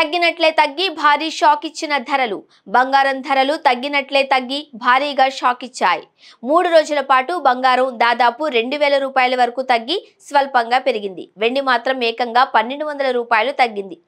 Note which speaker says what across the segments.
Speaker 1: తగ్గినట్లే తగ్గి భారీ షాక్ ఇచ్చిన ధరలు బంగారం ధరలు తగ్గినట్లే తగ్గి భారీగా షాక్ ఇచ్చాయి మూడు రోజుల పాటు బంగారం దాదాపు రెండు వేల రూపాయల వరకు తగ్గి స్వల్పంగా పెరిగింది వెండి మాత్రం ఏకంగా పన్నెండు వందల రూపాయలు తగ్గింది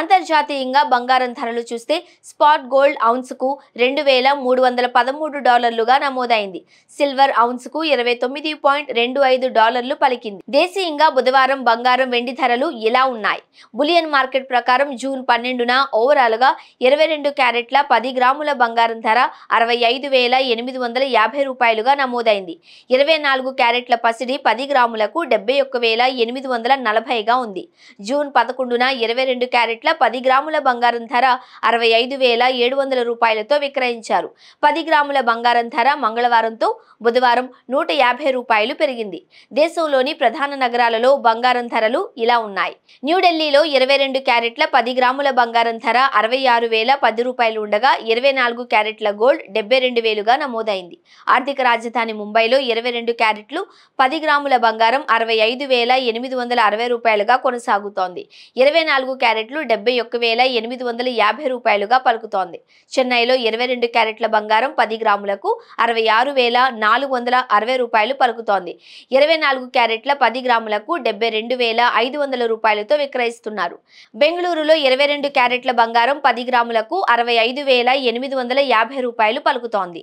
Speaker 1: అంతర్జాతీయంగా బంగారం ధరలు చూస్తే స్పాట్ గోల్డ్ ఔన్స్కు రెండు వేల మూడు వందల పదమూడు డాలర్లుగా నమోదైంది సిల్వర్ ఔన్స్కు ఇరవై తొమ్మిది పాయింట్ రెండు ఐదు డాలర్లు పలికింది దేశీయంగా బుధవారం బంగారం వెండి ధరలు ఇలా ఉన్నాయి బులియన్ మార్కెట్ ప్రకారం జూన్ పన్నెండున ఓవరాల్గా ఇరవై రెండు క్యారెట్ల పది గ్రాముల బంగారం ధర అరవై ఐదు వేల ఎనిమిది వందల యాభై రూపాయలుగా నమోదైంది ఇరవై నాలుగు క్యారెట్ల పసిడి పది గ్రాములకు డెబ్బై ఒక్క వేల ఎనిమిది వందల నలభైగా ఉంది జూన్ పదకొండున ఇరవై రెండు క్యారెట్ల పది గ్రాముల బంగారం ధర అరవై ఐదు వేల ఏడు వందల రూపాయలతో విక్రయించారు పది గ్రాముల బంగారం ధర మంగళవారంతో బుధవారం నూట యాభై రూపాయలు పెరిగింది దేశంలోని ప్రధాన నగరాలలో బంగారం ధరలు ఇలా ఉన్నాయి న్యూఢిల్లీలో ఇరవై రెండు క్యారెట్ల పది గ్రాముల బంగారం ధర అరవై ఆరు వేల పది రూపాయలు ఉండగా ఇరవై నాలుగు క్యారెట్ల గోల్డ్ డెబ్బై రెండు వేలుగా నమోదైంది ఆర్థిక రాజధాని ముంబైలో ఇరవై రెండు క్యారెట్లు పది గ్రాముల బంగారం అరవై ఐదు వేల ఎనిమిది వందల అరవై రూపాయలుగా కొనసాగుతోంది ఇరవై నాలుగు క్యారెట్ క్యారెట్లు డెబ్బై ఒక్క వేల ఎనిమిది వందల యాభై రూపాయలుగా పలుకుతోంది చెన్నైలో ఇరవై రెండు క్యారెట్ల బంగారం పది గ్రాములకు అరవై ఆరు వేల నాలుగు వందల అరవై రూపాయలు పలుకుతోంది ఇరవై నాలుగు క్యారెట్ల పది గ్రాములకు డెబ్బై రెండు వేల ఐదు వందల రూపాయలతో విక్రయిస్తున్నారు బెంగళూరులో ఇరవై రెండు క్యారెట్ల బంగారం పది గ్రాములకు అరవై ఐదు వేల ఎనిమిది వందల యాభై రూపాయలు పలుకుతోంది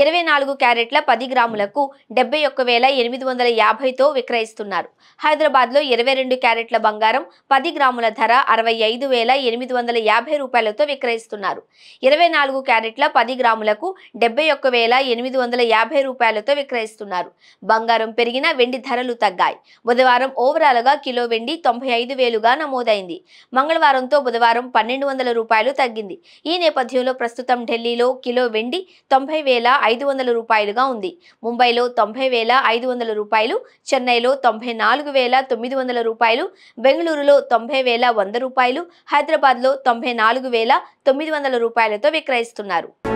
Speaker 1: ఇరవై నాలుగు క్యారెట్ల పది గ్రాములకు డెబ్బై ఒక్క వేల ఎనిమిది వందల యాభైతో విక్రయిస్తున్నారు హైదరాబాద్లో ఇరవై రెండు క్యారెట్ల బంగారం పది గ్రాముల ధర అరవై ఐదు వేల ఎనిమిది వందల యాభై రూపాయలతో విక్రయిస్తున్నారు ఇరవై నాలుగు క్యారెట్ల పది గ్రాములకు డెబ్బై ఒక్క వేల ఎనిమిది వందల యాభై రూపాయలతో విక్రయిస్తున్నారు బంగారం పెరిగిన వెండి ధరలు తగ్గాయి బుధవారం ఓవరాల్గా కిలో వెండి తొంభై ఐదు వేలుగా నమోదైంది మంగళవారంతో బుధవారం పన్నెండు వందల రూపాయలు తగ్గింది ఈ నేపథ్యంలో ప్రస్తుతం ఢిల్లీలో కిలో వెండి తొంభై వేల ఐదు వందల రూపాయలుగా ఉంది ముంబైలో తొంభై వేల ఐదు వందల రూపాయలు చెన్నైలో తొంభై నాలుగు వేల తొమ్మిది వందల రూపాయలు బెంగళూరులో తొంభై వేల వంద రూపాయలు హైదరాబాద్లో తొంభై నాలుగు వేల తొమ్మిది వందల రూపాయలతో విక్రయిస్తున్నారు